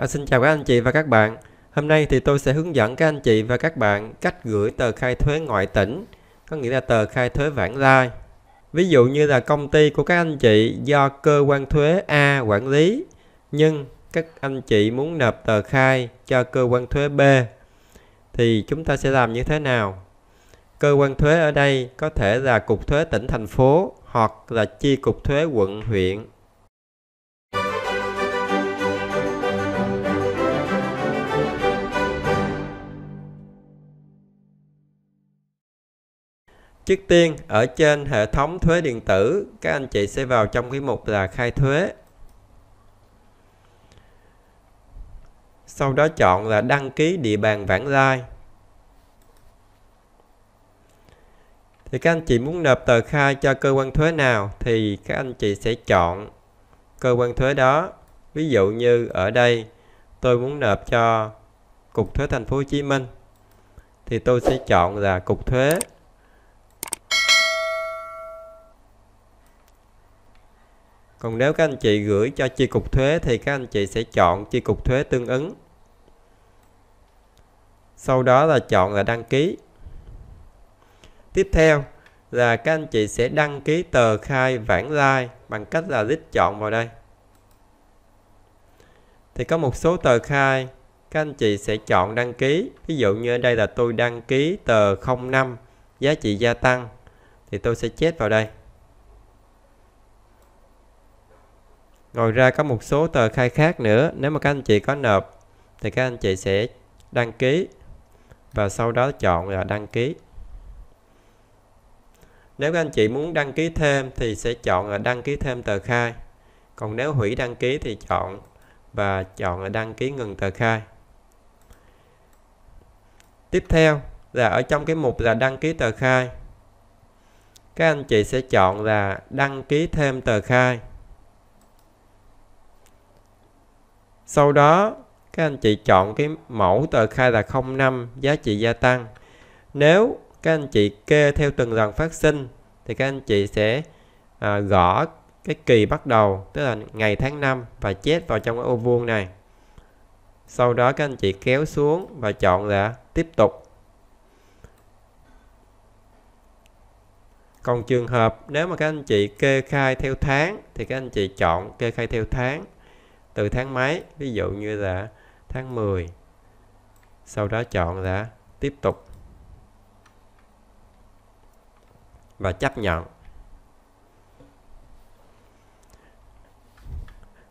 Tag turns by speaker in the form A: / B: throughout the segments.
A: À, xin chào các anh chị và các bạn. Hôm nay thì tôi sẽ hướng dẫn các anh chị và các bạn cách gửi tờ khai thuế ngoại tỉnh, có nghĩa là tờ khai thuế vãng lai. Ví dụ như là công ty của các anh chị do cơ quan thuế A quản lý, nhưng các anh chị muốn nộp tờ khai cho cơ quan thuế B thì chúng ta sẽ làm như thế nào? Cơ quan thuế ở đây có thể là cục thuế tỉnh thành phố hoặc là chi cục thuế quận huyện Trước tiên, ở trên hệ thống thuế điện tử, các anh chị sẽ vào trong cái mục là khai thuế. Sau đó chọn là đăng ký địa bàn vãng lai. Thì các anh chị muốn nộp tờ khai cho cơ quan thuế nào thì các anh chị sẽ chọn cơ quan thuế đó. Ví dụ như ở đây tôi muốn nộp cho Cục Thuế Thành phố Hồ Chí Minh thì tôi sẽ chọn là Cục Thuế. Còn nếu các anh chị gửi cho chi cục thuế thì các anh chị sẽ chọn chi cục thuế tương ứng. Sau đó là chọn là đăng ký. Tiếp theo là các anh chị sẽ đăng ký tờ khai vãng lai bằng cách là click chọn vào đây. Thì có một số tờ khai các anh chị sẽ chọn đăng ký. Ví dụ như ở đây là tôi đăng ký tờ 05 giá trị gia tăng thì tôi sẽ chết vào đây. Ngoài ra có một số tờ khai khác nữa, nếu mà các anh chị có nộp thì các anh chị sẽ đăng ký và sau đó chọn là đăng ký. Nếu các anh chị muốn đăng ký thêm thì sẽ chọn là đăng ký thêm tờ khai. Còn nếu hủy đăng ký thì chọn và chọn là đăng ký ngừng tờ khai. Tiếp theo là ở trong cái mục là đăng ký tờ khai. Các anh chị sẽ chọn là đăng ký thêm tờ khai. Sau đó, các anh chị chọn cái mẫu tờ khai là 05 giá trị gia tăng. Nếu các anh chị kê theo từng lần phát sinh thì các anh chị sẽ à, gõ cái kỳ bắt đầu tức là ngày tháng năm và chết vào trong cái ô vuông này. Sau đó các anh chị kéo xuống và chọn là tiếp tục. Còn trường hợp nếu mà các anh chị kê khai theo tháng thì các anh chị chọn kê khai theo tháng từ tháng mấy ví dụ như là tháng 10 sau đó chọn là tiếp tục và chấp nhận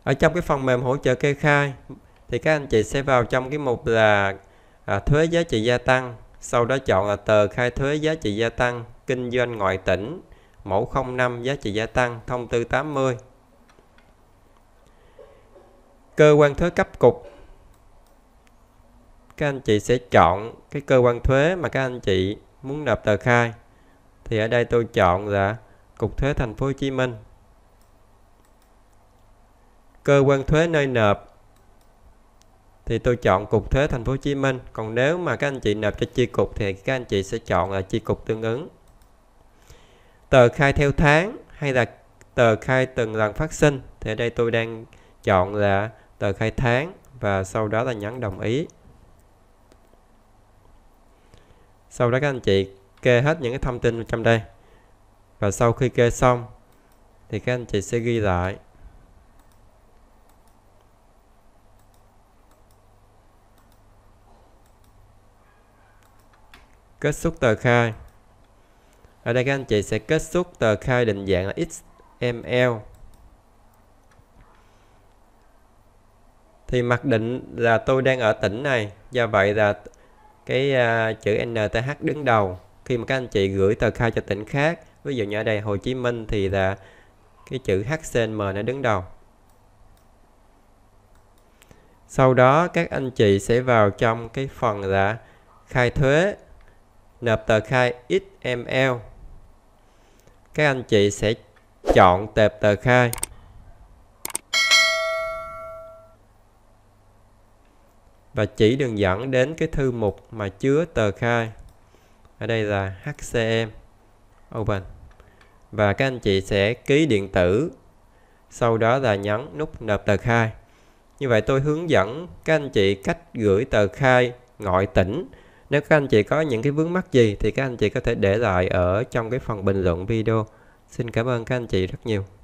A: ở trong cái phần mềm hỗ trợ kê khai thì các anh chị sẽ vào trong cái mục là à, thuế giá trị gia tăng sau đó chọn là tờ khai thuế giá trị gia tăng kinh doanh ngoại tỉnh mẫu 05 giá trị gia tăng thông tư 80 cơ quan thuế cấp cục các anh chị sẽ chọn cái cơ quan thuế mà các anh chị muốn nộp tờ khai thì ở đây tôi chọn là cục thuế thành phố Hồ Chí Minh cơ quan thuế nơi nộp thì tôi chọn cục thuế thành phố Hồ Chí Minh còn nếu mà các anh chị nộp cho chi cục thì các anh chị sẽ chọn là chi cục tương ứng tờ khai theo tháng hay là tờ khai từng lần phát sinh thì ở đây tôi đang chọn là tờ khai tháng và sau đó là nhấn đồng ý sau đó các anh chị kê hết những cái thông tin trong đây và sau khi kê xong thì các anh chị sẽ ghi lại kết xuất tờ khai ở đây các anh chị sẽ kết xuất tờ khai định dạng là XML thì mặc định là tôi đang ở tỉnh này do vậy là cái uh, chữ NTH đứng đầu khi mà các anh chị gửi tờ khai cho tỉnh khác ví dụ như ở đây Hồ Chí Minh thì là cái chữ HCM nó đứng đầu sau đó các anh chị sẽ vào trong cái phần là khai thuế nộp tờ khai XML các anh chị sẽ chọn tệp tờ khai và chỉ đường dẫn đến cái thư mục mà chứa tờ khai ở đây là HCM Open và các anh chị sẽ ký điện tử sau đó là nhấn nút nộp tờ khai như vậy tôi hướng dẫn các anh chị cách gửi tờ khai ngoại tỉnh nếu các anh chị có những cái vướng mắc gì thì các anh chị có thể để lại ở trong cái phần bình luận video xin cảm ơn các anh chị rất nhiều